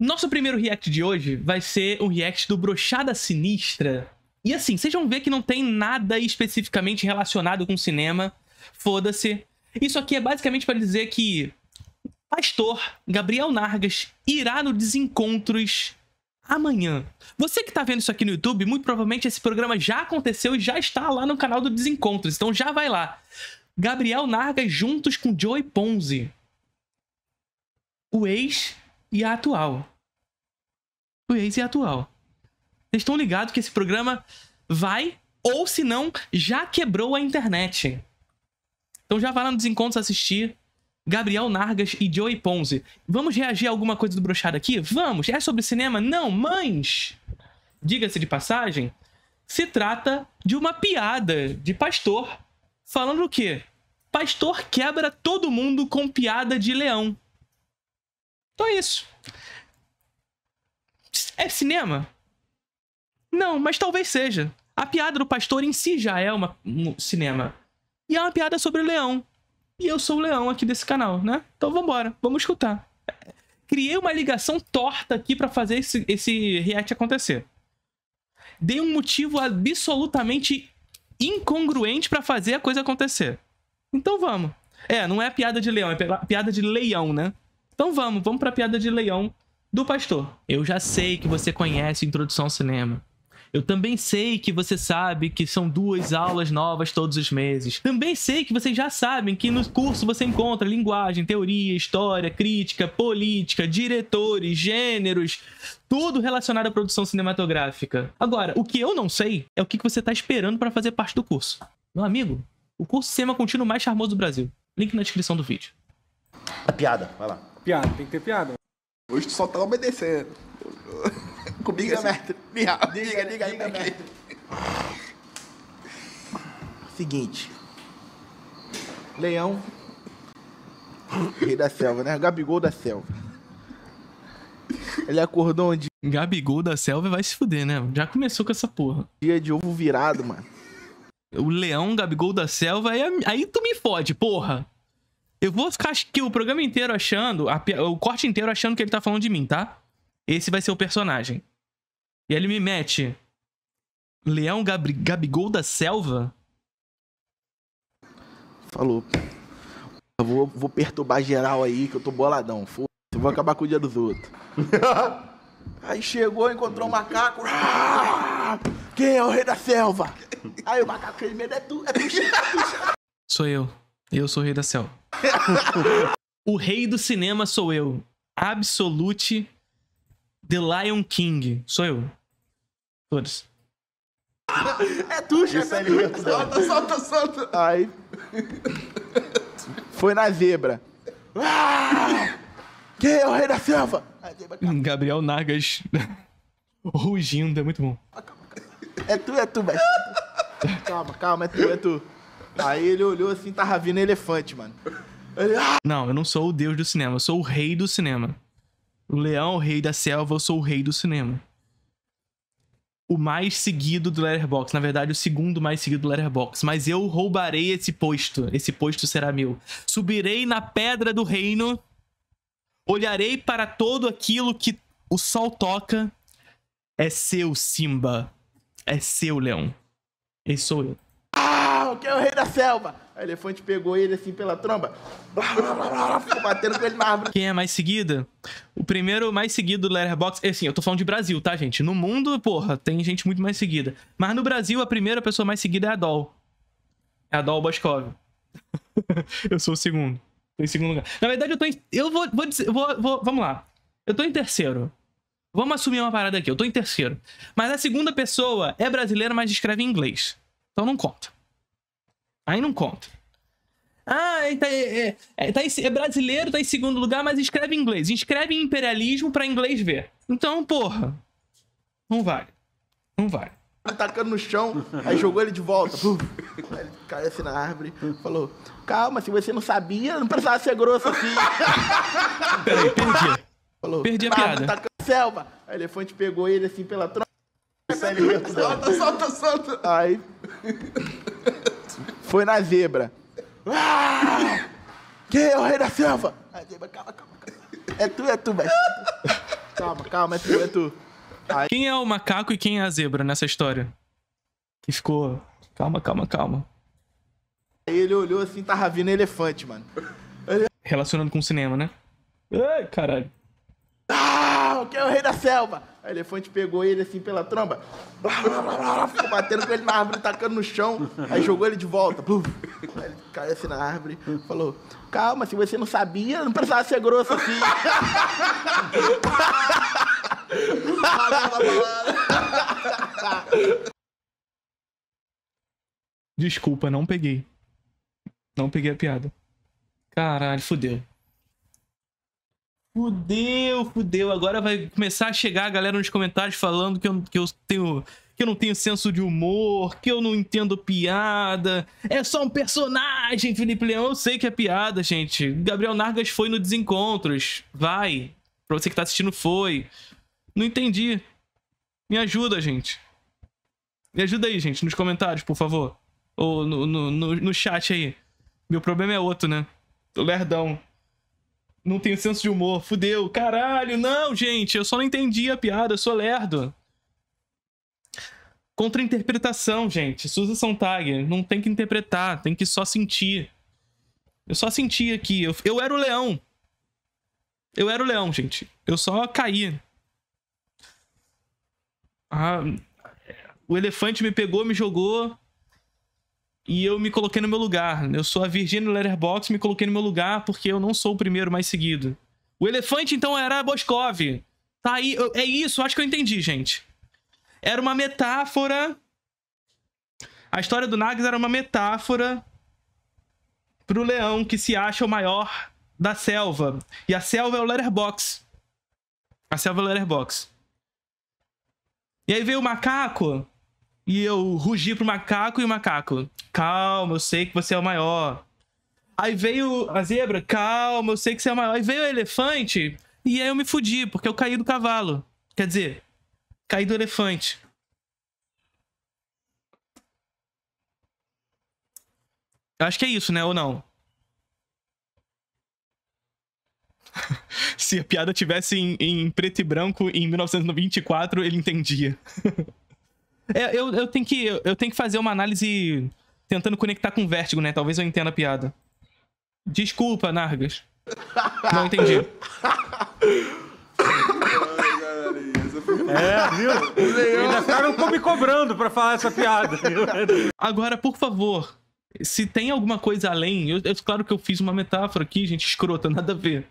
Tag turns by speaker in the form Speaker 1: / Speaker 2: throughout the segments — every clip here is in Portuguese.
Speaker 1: Nosso primeiro react de hoje vai ser um react do Brochada Sinistra. E assim, vocês vão ver que não tem nada especificamente relacionado com cinema. Foda-se. Isso aqui é basicamente para dizer que Pastor Gabriel Nargas irá no Desencontros amanhã. Você que tá vendo isso aqui no YouTube, muito provavelmente esse programa já aconteceu e já está lá no canal do Desencontros, então já vai lá. Gabriel Nargas juntos com Joey Ponzi. O ex e a atual. o ex e atual. Vocês estão ligados que esse programa vai, ou se não, já quebrou a internet. Então já vá lá nos encontros assistir. Gabriel Nargas e Joey Ponzi. Vamos reagir a alguma coisa do brochado aqui? Vamos! É sobre cinema? Não, mas... Diga-se de passagem, se trata de uma piada de pastor falando o quê? Pastor quebra todo mundo com piada de leão. Então é isso. É cinema? Não, mas talvez seja. A piada do pastor em si já é uma, um cinema. E é uma piada sobre o leão. E eu sou o leão aqui desse canal, né? Então vambora, vamos escutar. Criei uma ligação torta aqui para fazer esse, esse react acontecer. Dei um motivo absolutamente incongruente para fazer a coisa acontecer. Então vamos. É, não é piada de leão, é piada de leão, né? Então vamos, vamos pra piada de leão do pastor. Eu já sei que você conhece Introdução ao Cinema. Eu também sei que você sabe que são duas aulas novas todos os meses. Também sei que vocês já sabem que no curso você encontra linguagem, teoria, história, crítica, política, diretores, gêneros, tudo relacionado à produção cinematográfica. Agora, o que eu não sei é o que você está esperando para fazer parte do curso. Meu amigo, o curso Cinema Contínuo mais charmoso do Brasil.
Speaker 2: Link na descrição do vídeo. A piada, vai lá. Piada, tem que ter piada. Hoje tu só tá obedecendo. Comigo, é mestre. Diga, diga, diga, diga, mestre. Seguinte. Leão. Rei da selva, né? Gabigol da selva.
Speaker 1: Ele acordou um dia. Gabigol da selva vai se fuder, né? Já começou com essa porra. Dia de
Speaker 2: ovo virado, mano.
Speaker 1: O leão, Gabigol da selva, aí, aí tu me fode, porra. Eu vou ficar que o programa inteiro achando, a, o corte inteiro achando que ele tá falando de mim, tá? Esse vai ser o personagem. E ele me mete. Leão Gabri Gabigol da Selva?
Speaker 2: Falou. Eu vou, vou perturbar geral aí, que eu tô boladão. Foda-se, vou acabar com o dia dos outros. aí chegou, encontrou um macaco. Ah, quem é o rei da selva? Aí o macaco fez medo, é tu, é tu, é tu.
Speaker 1: Sou eu. Eu sou o rei da selva o rei do cinema sou eu. Absolute The Lion King. Sou eu. Todos.
Speaker 2: É tu, chefe. É, é tu. Solta, solta, solta. Ai. Foi na zebra. Ah! Quem é o rei da selva? Tá- Gabriel Nagas rugindo, é muito bom. É tu, é tu, velho. calma, calma, é tu, é tu. Aí ele olhou assim, tava vindo elefante, mano. Ele,
Speaker 1: ah! Não, eu não sou o deus do cinema, eu sou o rei do cinema. O leão, o rei da selva, eu sou o rei do cinema. O mais seguido do Letterboxd. na verdade, o segundo mais seguido do Letterboxd. Mas eu roubarei esse posto. Esse posto será meu. Subirei na pedra do reino. Olharei para todo aquilo que o sol toca. É seu, Simba. É seu, leão. Esse sou eu
Speaker 2: quem é o rei da selva? O elefante pegou ele assim pela tromba. Blá, blá, blá, blá, ficou batendo com ele na árvore.
Speaker 1: Quem é mais seguida? O primeiro mais seguido do Letterboxd... É assim, eu tô falando de Brasil, tá, gente? No mundo, porra, tem gente muito mais seguida. Mas no Brasil, a primeira pessoa mais seguida é a Doll. É a Doll Boscov. eu sou o segundo. Tô em segundo lugar. Na verdade, eu tô em... Eu vou, vou dizer... Vou, vou, vamos lá. Eu tô em terceiro. Vamos assumir uma parada aqui. Eu tô em terceiro. Mas a segunda pessoa é brasileira, mas escreve em inglês. Então não conta. Aí não conta. Ah, tá, é, é, é tá, é, brasileiro, tá em segundo lugar, mas escreve em inglês. Escreve em imperialismo pra inglês ver.
Speaker 2: Então, porra. Não vale. Não vale. Atacando no chão, aí jogou ele de volta. ele caiu assim na árvore. Falou: Calma, se você não sabia, não precisava ser grosso assim.
Speaker 1: Peraí, perdi. Falou, perdi a piada. Atacando
Speaker 2: tá selva. Aí o elefante pegou ele assim pela tronca. solta, solta, solta. Aí. Foi na zebra. Ah! Quem é o rei da selva? A zebra, calma, calma, calma. É tu, é tu, mas. Calma, calma, é tu, é tu.
Speaker 1: Aí... Quem é o macaco e quem é a zebra nessa história? Que ficou. Calma, calma, calma.
Speaker 2: Aí ele olhou assim, tava vindo elefante, mano. Ele...
Speaker 1: Relacionando com o cinema, né?
Speaker 2: Ai, caralho uau, que é o rei da selva. O elefante pegou ele assim pela tromba, blá, blá, blá, blá, ficou batendo com ele na árvore, tacando no chão, aí jogou ele de volta. Aí ele caiu assim na árvore, falou: Calma, se você não sabia, não precisava ser grosso assim.
Speaker 1: Desculpa, não peguei. Não peguei a piada. Caralho, fodeu. Fudeu, fudeu. Agora vai começar a chegar a galera nos comentários falando que eu, que eu tenho. Que eu não tenho senso de humor, que eu não entendo piada. É só um personagem, Felipe Leão. Eu sei que é piada, gente. Gabriel Nargas foi no Desencontros. Vai. Pra você que tá assistindo, foi. Não entendi. Me ajuda, gente. Me ajuda aí, gente, nos comentários, por favor. Ou no, no, no, no chat aí. Meu problema é outro, né? Tô lerdão não tenho senso de humor, fudeu, caralho, não, gente, eu só não entendi a piada, eu sou lerdo. Contra-interpretação, gente. Susan Sontag, não tem que interpretar, tem que só sentir. Eu só senti aqui, eu, eu era o leão. Eu era o leão, gente. Eu só caí. Ah, o elefante me pegou, me jogou. E eu me coloquei no meu lugar. Eu sou a Virginia Letterbox, me coloquei no meu lugar porque eu não sou o primeiro mais seguido. O elefante, então, era Boscov. Tá aí, eu, é isso, acho que eu entendi, gente. Era uma metáfora. A história do Nags era uma metáfora pro leão que se acha o maior da selva. E a selva é o Letterbox. A selva é o Letterbox. E aí veio o macaco e eu rugi pro macaco e o macaco, calma, eu sei que você é o maior. Aí veio a zebra, calma, eu sei que você é o maior. Aí veio o elefante e aí eu me fudi, porque eu caí do cavalo. Quer dizer, caí do elefante. Acho que é isso, né? Ou não? Se a piada tivesse em, em preto e branco em 1924, ele entendia. É, eu, eu, tenho que, eu tenho que fazer uma análise tentando conectar com o vértigo, né? Talvez eu entenda a piada. Desculpa, Nargas. Não entendi. É, viu? Leão. Ainda ficaram me cobrando pra falar essa piada. Agora, por favor, se tem alguma coisa além, eu, eu, claro que eu fiz uma metáfora aqui, gente, escrota, nada a ver.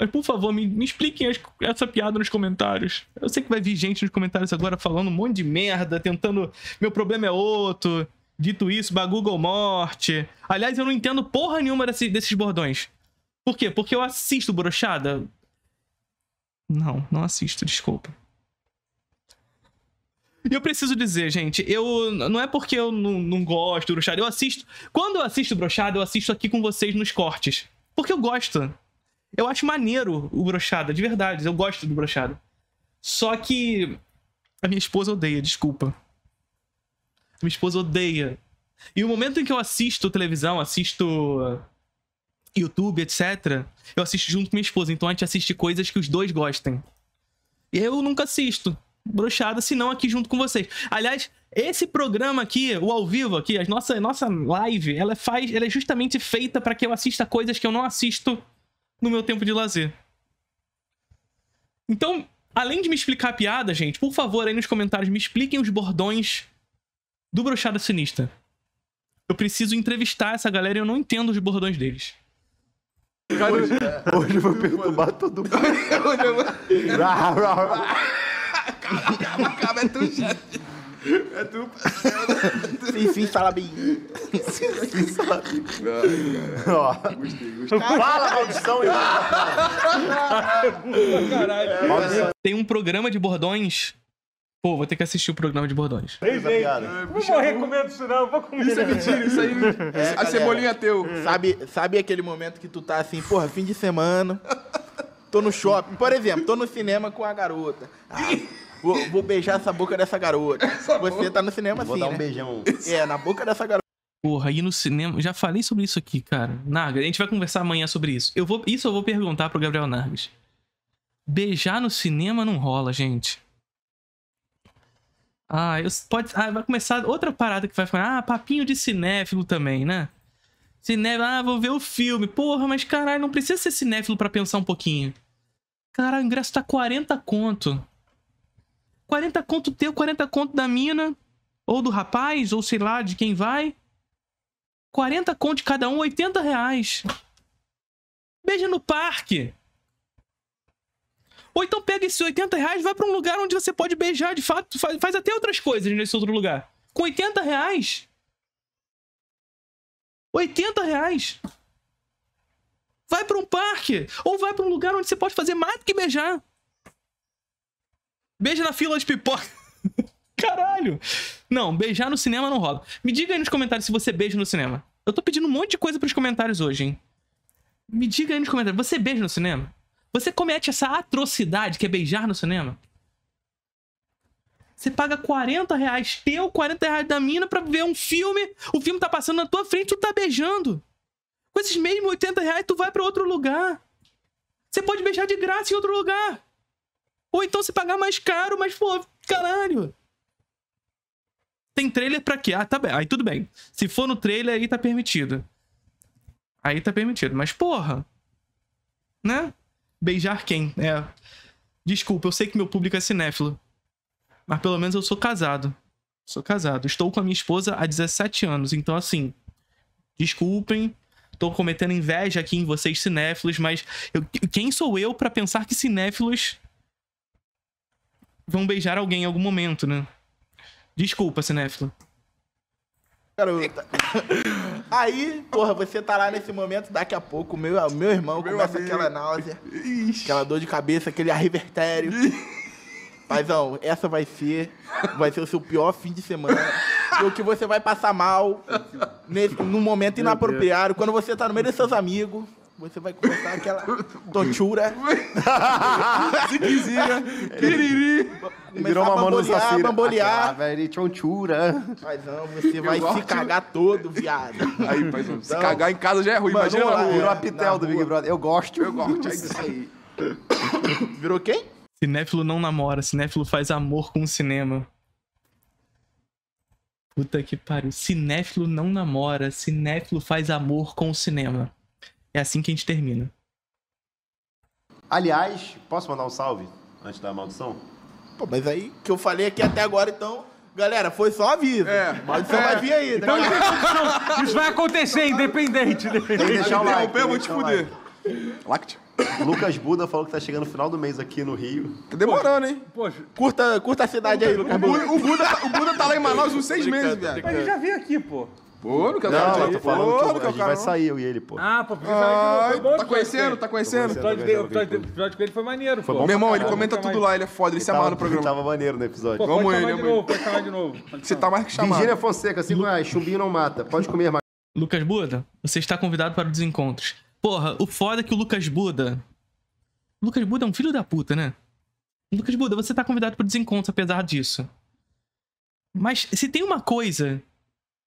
Speaker 1: Mas por favor, me, me expliquem as, essa piada nos comentários. Eu sei que vai vir gente nos comentários agora falando um monte de merda, tentando. Meu problema é outro. Dito isso, Google morte. Aliás, eu não entendo porra nenhuma desse, desses bordões. Por quê? Porque eu assisto brochada? Não, não assisto, desculpa. E eu preciso dizer, gente, eu não é porque eu não, não gosto do brochado, eu assisto. Quando eu assisto brochado, eu assisto aqui com vocês nos cortes. Porque eu gosto. Eu acho maneiro o brochada, de verdade. Eu gosto do brochada. Só que a minha esposa odeia, desculpa. A minha esposa odeia. E o momento em que eu assisto televisão, assisto YouTube, etc., eu assisto junto com minha esposa. Então a gente assiste coisas que os dois gostem. E eu nunca assisto brochada, se não aqui junto com vocês. Aliás, esse programa aqui, o ao vivo aqui, a nossa, nossa live, ela, faz, ela é justamente feita para que eu assista coisas que eu não assisto no meu tempo de lazer. Então, além de me explicar a piada, gente, por favor, aí nos comentários me expliquem os bordões do Brochada Sinistra. Eu preciso entrevistar essa galera e eu não entendo os bordões deles.
Speaker 2: Cara, hoje, hoje eu vou perturbar todo mundo. calma, calma, calma, é tu, chat. É tu. Fifi fala bem. Fifi fala bem. Gostei, gostei. Fala, maldição, Caralho.
Speaker 1: Tem um programa de bordões Pô, vou ter que assistir o programa de bordões.
Speaker 2: não vou recomendo isso não, vou comer. Isso é mentira, isso aí. É, a cebolinha é teu. Hum. Sabe, sabe aquele momento que tu tá assim, porra, fim de semana, tô no shopping. Por exemplo, tô no cinema com a garota. Ah, Vou, vou beijar essa boca dessa garota. Você tá no cinema vou assim. Vou dar um né? beijão. É, na boca dessa garota.
Speaker 1: Porra, ir no cinema. Já falei sobre isso aqui, cara. Narga, a gente vai conversar amanhã sobre isso. Eu vou, isso eu vou perguntar pro Gabriel Nargas. Beijar no cinema não rola, gente. Ah, eu, pode, ah, vai começar outra parada que vai falar. Ah, papinho de cinéfilo também, né? Cinéfilo, ah, vou ver o filme. Porra, mas caralho, não precisa ser cinéfilo para pensar um pouquinho. Caralho, o ingresso tá 40 conto. 40 conto teu, 40 conto da mina, ou do rapaz, ou sei lá de quem vai. 40 conto de cada um, 80 reais. Beija no parque. Ou então pega esses 80 reais, vai para um lugar onde você pode beijar, de fato, faz, faz até outras coisas nesse outro lugar. Com 80 reais. 80 reais. Vai para um parque. Ou vai para um lugar onde você pode fazer mais do que beijar. Beija na fila de pipoca. Caralho! Não, beijar no cinema não rola. Me diga aí nos comentários se você beija no cinema. Eu tô pedindo um monte de coisa pros comentários hoje, hein? Me diga aí nos comentários. Você beija no cinema? Você comete essa atrocidade que é beijar no cinema? Você paga 40 reais teu, 40 reais da mina pra ver um filme. O filme tá passando na tua frente, tu tá beijando. Com esses mesmos 80 reais, tu vai pra outro lugar. Você pode beijar de graça em outro lugar. Ou então se pagar mais caro, mas, pô, caralho. Tem trailer pra quê? Ah, tá bem. Aí tudo bem. Se for no trailer, aí tá permitido. Aí tá permitido. Mas, porra. Né? Beijar quem? É. Desculpa, eu sei que meu público é cinéfilo. Mas pelo menos eu sou casado. Sou casado. Estou com a minha esposa há 17 anos. Então, assim. Desculpem. Tô cometendo inveja aqui em vocês, cinéfilos. Mas eu, quem sou eu para pensar que cinéfilos vão beijar alguém em algum momento, né? Desculpa, cinéfilo.
Speaker 2: Cara, Aí, porra, você tá lá nesse momento, daqui a pouco, meu, meu irmão meu começa amigo. aquela náusea, Ixi. aquela dor de cabeça, aquele Mas Paizão, essa vai ser, vai ser o seu pior fim de semana. o que você vai passar mal nesse, num momento inapropriado, quando você tá no meio dos seus amigos. Você vai começar aquela tortura. Ziquizinha. piriri. Virou uma mano sacira. Bambolear. Ah, velho, tontura. Mas não, você vai se cagar todo, viado. Aí, faz um... Se cagar em casa já é ruim, imagina lá. Virou é, a pitel do Big Brother. Eu gosto. Eu gosto, é isso aí. Virou quem? Cinéfilo
Speaker 1: não namora, cinéfilo faz amor com o cinema. Puta que pariu. Cinéfilo não namora, cinéfilo faz amor com o cinema. É assim que a gente termina.
Speaker 2: Aliás, posso mandar um salve antes da maldição? Pô, mas aí que eu falei aqui até agora, então. Galera, foi só aviso. É. Maldição é. vai vir aí. Né? Então, né? isso, isso vai
Speaker 1: acontecer, independente. Tem que deixar o Eu vou te fuder.
Speaker 2: Lacte. Lucas Buda falou que tá chegando no final do mês aqui no Rio. Tá demorando, hein? Poxa. Curta, curta a cidade aí, Lucas Buda. O, Buda. Tá, o Buda tá lá em Manaus uns seis meses, velho. Mas ele já veio aqui, pô. Pô, não quero Não, eu tô falando que a gente vai sair, eu e ele, pô. Ah, pô, porque Ai, foi bom tá conhecendo, tá, tá conhecendo? O episódio dele- o com ele foi maneiro, pô. Meu irmão, ele comenta chamar tudo lá, ele é foda, ele se amarra no tá- programa. Tava maneiro no episódio. pode Vamos ele, né, chamar de novo, pode chamar de novo. Você tá mais que chamado. Virgínia Fonseca, 5 assim, reais. É, Chumbinho não mata. Pode comer, mais. Lucas Buda,
Speaker 1: você está convidado para os encontros. Porra, o foda é que o Lucas Buda. O Lucas Buda é um filho da puta, né? Lucas Buda, você está convidado para os encontros apesar disso. Mas se tem uma coisa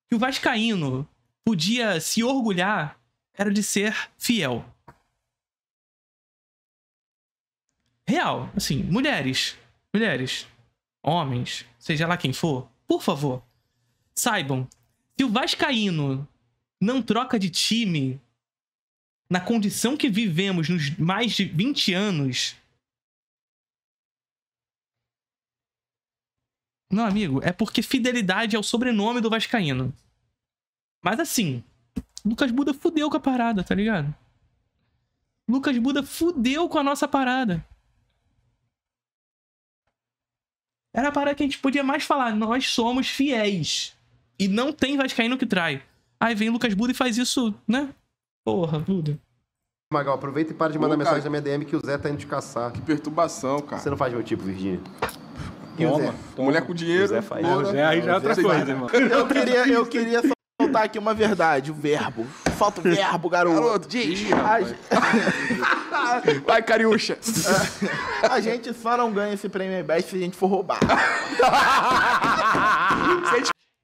Speaker 1: que o Vascaíno podia se orgulhar era de ser fiel. Real, assim, mulheres, mulheres, homens, seja lá quem for, por favor, saibam, se o Vascaíno não troca de time na condição que vivemos nos mais de 20 anos, Não, amigo, é porque fidelidade é o sobrenome do Vascaíno. Mas assim, Lucas Buda fudeu com a parada, tá ligado? Lucas Buda fudeu com a nossa parada. Era a parada que a gente podia mais falar. Nós somos fiéis. E não tem Vascaíno que trai. Aí vem Lucas Buda e faz isso, né?
Speaker 2: Porra, Buda. Magal, aproveita e para de mandar mensagem na minha DM que o Zé tá indo te caçar. Que perturbação, cara. Você não faz meu tipo, Virgínia. Toma. Toma. Mulher com dinheiro. Zé faz. Porra. José aí já é outra coisa, irmão. Eu queria, eu queria soltar aqui uma verdade, o verbo. Falta o verbo, garoto. Garoto, diz. Ih, Vai, Cariúcha. A gente só não ganha esse prêmio best se a gente for roubar.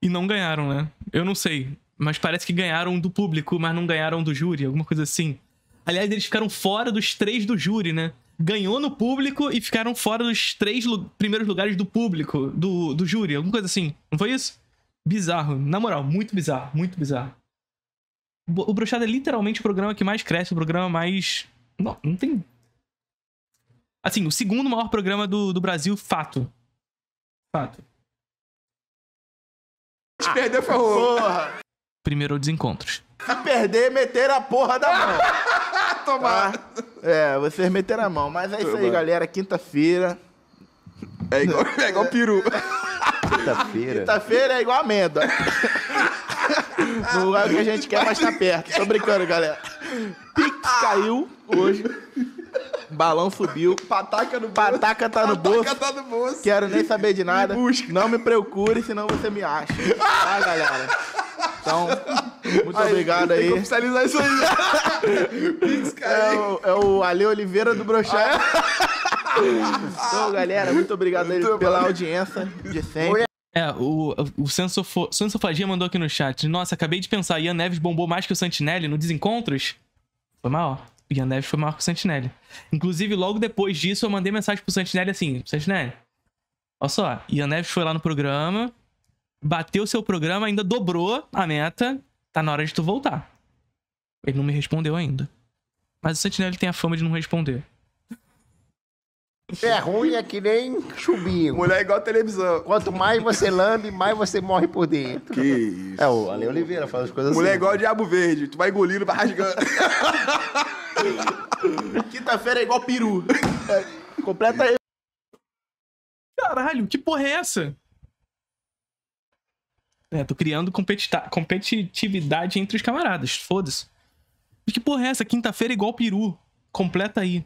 Speaker 2: E não
Speaker 1: ganharam, né? Eu não sei. Mas parece que ganharam do público, mas não ganharam do júri, alguma coisa assim. Aliás, eles ficaram fora dos três do júri, né? ganhou no público e ficaram fora dos três lu primeiros lugares do público, do, do júri, alguma coisa assim. Não foi isso? Bizarro. Na moral, muito bizarro, muito bizarro. O Brochado é literalmente o programa que mais cresce, o programa mais. Não, não tem. Assim, o segundo maior programa do, do Brasil, fato. Fato.
Speaker 2: Ah, Perdeu, foi Primeiro,
Speaker 1: desencontros.
Speaker 2: Se perder, meter a porra da mão tomar. Tá. É, vocês meteram a mão. Mas é isso aí, galera. Quinta-feira. É igual, é igual peru. Quinta-feira. Quinta-feira é igual amêndoa. No lugar é que a gente quer, mas tá perto. Tô brincando, galera. Pix caiu hoje. Balão subiu. Pataca no bolso. Pataca tá no bolso. Pataca tá no bolso. Quero nem saber de nada. Me Não me procure, senão você me acha. Tá, galera? Então, muito aí, obrigado aí. Tem que isso aí. Pix, cara. É o, é o Ale Oliveira do Brochar. Ah, é? então, galera, muito obrigado muito pela audiência de sempre.
Speaker 1: É, o, o Sensofagia mandou aqui no chat. Nossa, acabei de pensar, Ian Neves bombou mais que o Santinelli no Desencontros? Foi maior. Ian Neves foi maior que o Santinelli. Inclusive, logo depois disso, eu mandei mensagem pro Santinelli assim: Santinelli, olha só, Ian Neves foi lá no programa, bateu seu programa, ainda dobrou a meta tá na hora de tu voltar. Ele não me respondeu ainda. Mas o Sentinela tem a fama de não responder.
Speaker 2: É ruim, é que nem chubinho Mulher é igual televisão. Quanto mais você lambe, mais você morre por dentro. Que isso. É, o Ale Oliveira faz as coisas Mulher é assim. Mulher é igual o diabo verde. Tu vai engolindo, vai rasgando. Quinta-feira é igual peru. É, completa aí. Caralho, que porra é essa?
Speaker 1: É, tô criando competitividade entre os camaradas. Foda-se. que porra é essa? Quinta-feira é igual peru. Completa aí.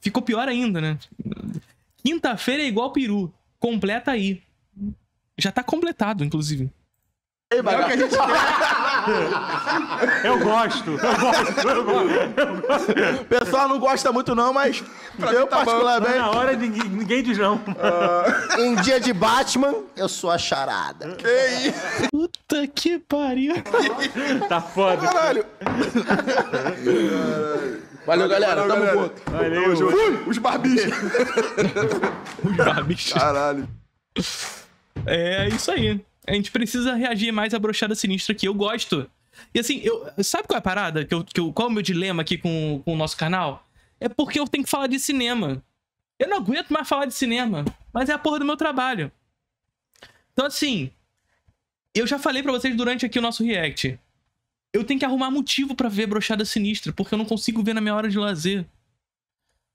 Speaker 1: Ficou pior ainda, né? Quinta-feira é igual peru. Completa aí. Já tá completado, inclusive.
Speaker 2: Ei, É o que a gente quer. Eu gosto, eu gosto, eu gosto. O pessoal não gosta muito, não, mas pra eu tá particularmente. Na hora ninguém, ninguém diz não. Uh, em dia de Batman, eu sou a charada. Que isso? Puta que pariu. tá foda. Caralho. Valeu, valeu, galera. Valeu, Tamo junto. Valeu. Fui! Os barbichos. Os barbichos. Caralho. É
Speaker 1: isso aí. A gente precisa reagir mais à brochada sinistra que eu gosto. E assim, eu, sabe qual é a parada? Que eu, que eu, qual é o meu dilema aqui com, com o nosso canal? É porque eu tenho que falar de cinema. Eu não aguento mais falar de cinema, mas é a porra do meu trabalho. Então assim, eu já falei para vocês durante aqui o nosso react. Eu tenho que arrumar motivo para ver brochada sinistra, porque eu não consigo ver na minha hora de lazer.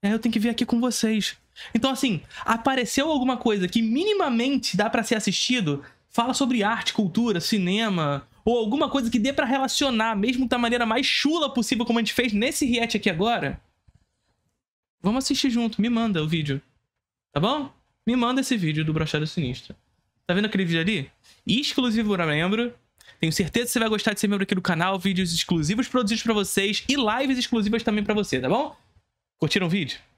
Speaker 1: É, eu tenho que ver aqui com vocês. Então assim, apareceu alguma coisa que minimamente dá para ser assistido, Fala sobre arte, cultura, cinema, ou alguma coisa que dê para relacionar, mesmo da maneira mais chula possível, como a gente fez nesse react aqui agora. Vamos assistir junto, me manda o vídeo. Tá bom? Me manda esse vídeo do Brochado Sinistro. Tá vendo aquele vídeo ali? Exclusivo para membro. Tenho certeza que você vai gostar de ser membro aqui do canal, vídeos exclusivos produzidos para vocês e lives exclusivas também para você, tá bom? Curtiram o vídeo?